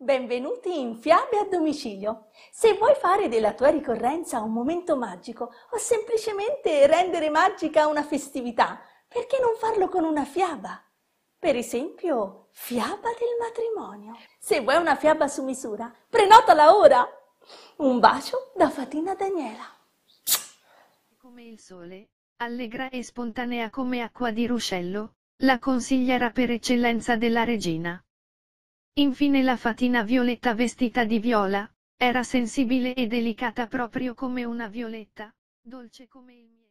Benvenuti in Fiabe a domicilio! Se vuoi fare della tua ricorrenza un momento magico o semplicemente rendere magica una festività, perché non farlo con una fiaba? Per esempio, fiaba del matrimonio. Se vuoi una fiaba su misura, prenotala ora! Un bacio da Fatina Daniela. Come il sole, allegra e spontanea come acqua di ruscello, la consigliera per eccellenza della regina. Infine la fatina violetta vestita di viola, era sensibile e delicata proprio come una violetta, dolce come il mio.